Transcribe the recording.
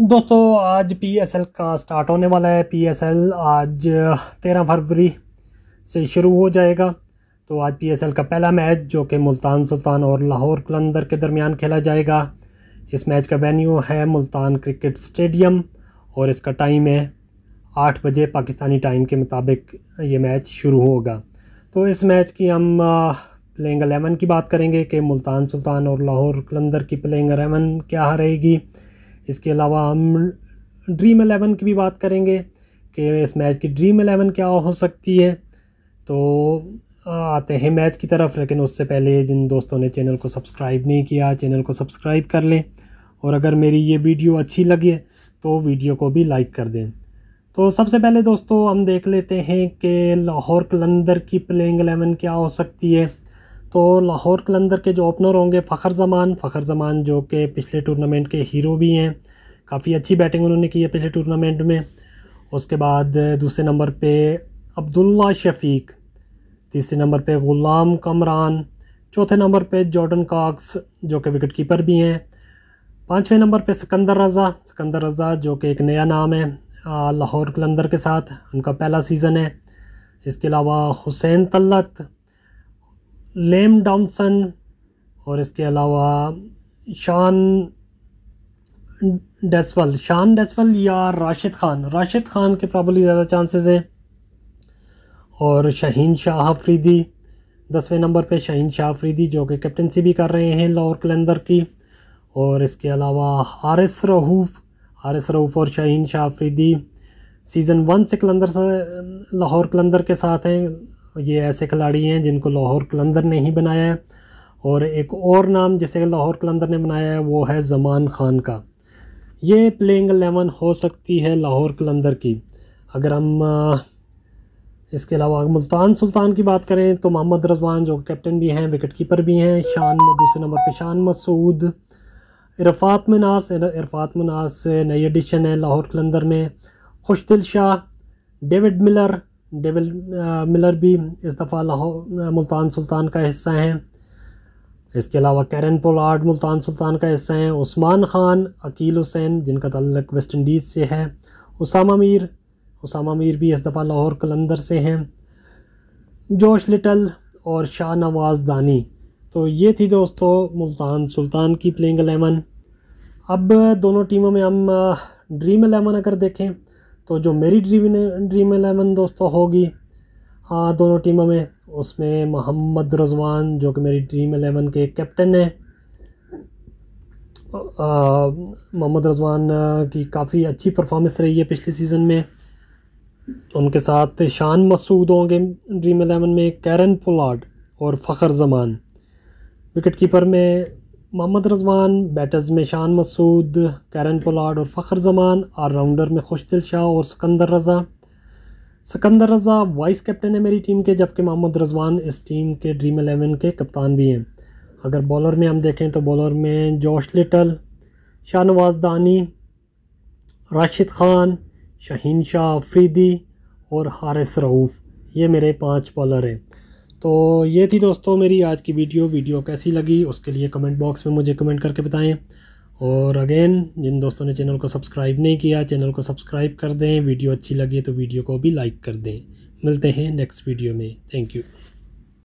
दोस्तों आज पीएसएल का स्टार्ट होने वाला है पीएसएल आज तेरह फरवरी से शुरू हो जाएगा तो आज पीएसएल का पहला मैच जो कि मुल्तान सुल्तान और लाहौर कलंदर के दरमियान खेला जाएगा इस मैच का वेन्यू है मुल्तान क्रिकेट स्टेडियम और इसका टाइम है आठ बजे पाकिस्तानी टाइम के मुताबिक ये मैच शुरू होगा तो इस मैच की हम प्लेइंग एलेवन की बात करेंगे कि मुल्तान सुल्तान और लाहौर कलंदर की प्लेइंग एलेवन क्या रहेगी इसके अलावा हम ड्रीम एलेवन की भी बात करेंगे कि इस मैच की ड्रीम एलेवन क्या हो सकती है तो आते हैं मैच की तरफ लेकिन उससे पहले जिन दोस्तों ने चैनल को सब्सक्राइब नहीं किया चैनल को सब्सक्राइब कर लें और अगर मेरी ये वीडियो अच्छी लगे तो वीडियो को भी लाइक कर दें तो सबसे पहले दोस्तों हम देख लेते हैं कि लाहौर कलंदर की प्लेइंग एलेवन क्या हो सकती है तो लाहौर कलंदर के जो ओपनर होंगे फ़खर जमान फ़खर जमान जो कि पिछले टूर्नामेंट के हीरो भी हैं काफ़ी अच्छी बैटिंग उन्होंने की है पिछले टूर्नामेंट में उसके बाद दूसरे नंबर पे अब्दुल्ला शफीक तीसरे नंबर पे ग़ुलाम कमरान चौथे नंबर पे जॉर्डन काक्स जो कि विकेट कीपर भी हैं पाँचवें नंबर पे सिकंदर रज़ा सिकंदर रज़ा जो कि एक नया नाम है लाहौर कलंदर के साथ उनका पहला सीज़न है इसके अलावा हुसैन तल्लत लेम डॉमसन और इसके अलावा शान डेसवल शान डेसवल या राशिद ख़ान राशिद ख़ान के प्रॉबली ज़्यादा चांसेस हैं और शहीन शाह अफरीदी दसवें नंबर पे शहीन शाह अफरीदी जो कि कैप्टनसी भी कर रहे हैं लाहौर कलंदर की और इसके अलावा हारिस रहूफ हारिस रहूफ और शहीन शाह अफरीदी सीज़न वन से कलंदर से लाहौर कलंदर के साथ हैं ये ऐसे खिलाड़ी हैं जिनको लाहौर कलंदर ने ही बनाया है और एक और नाम जिसे लाहौर कलंदर ने बनाया है वो है जमान ख़ान का ये प्लेइंग एलेवन हो सकती है लाहौर कलंदर की अगर हम इसके अलावा मुल्तान सुल्तान की बात करें तो मोहम्मद रजवान जो कैप्टन भी हैं विकेट कीपर भी हैं शान दूसरे नंबर पर शान मसूद इरफात मनास इरफात मनास नई एडिशन है लाहौर कलंदर में Khushdil Shah David Miller devil Miller भी इस दफ़ा लाहौर मुल्तान सुल्तान का हिस्सा हैं इसके अलावा कैरन पोलार्ड मुल्तान सुल्तान का हिस्सा हैं उस्मान ख़ान अकील हुसैन जिनका तल्लक वेस्ट इंडीज़ से है उसामा मीर उसामा मीर भी इस दफ़ा लाहौर कलंदर से हैं जोश लिटल और शाह नवाज़ दानी तो ये थी दोस्तों मुल्तान सुल्तान की प्लेइंग एलेवन अब दोनों टीमों में हम ड्रीम एलेवन अगर देखें तो जो मेरी ड्रीम ड्रीम एलेवन दोस्तों होगी हाँ दोनों टीमों में उसमें मोहम्मद रजवान जो कि मेरी ड्रीम एलेवन के कैप्टन हैं मोहम्मद रजवान की काफ़ी अच्छी परफॉर्मेंस रही है पिछले सीज़न में उनके साथ शान मसूद होंगे ड्रीम एलेवन में कैरन पुलाड और फ़खर जमान विकेट कीपर में मोहम्मद रजवान बैटर्स में शान मसूद कैरन पोलाड और फ़खर जमान ऑलराउंडर में खुशदिल शाह और सिकंदर रज़ा सिकंदर रज़ा वाइस कैप्टन है मेरी टीम के जबकि मोहम्मद रजवान इस टीम के ड्रीम एलेवन के कप्तान भी हैं अगर बॉलर में हम देखें तो बॉलर में जॉश लिटल शाहनवाज दानी राशिद ख़ान शहीन शाह अफरीदी और हारिस रऊफ़ ये मेरे पाँच बॉलर हैं तो ये थी दोस्तों मेरी आज की वीडियो वीडियो कैसी लगी उसके लिए कमेंट बॉक्स में मुझे कमेंट करके बताएं और अगेन जिन दोस्तों ने चैनल को सब्सक्राइब नहीं किया चैनल को सब्सक्राइब कर दें वीडियो अच्छी लगी तो वीडियो को भी लाइक कर दें मिलते हैं नेक्स्ट वीडियो में थैंक यू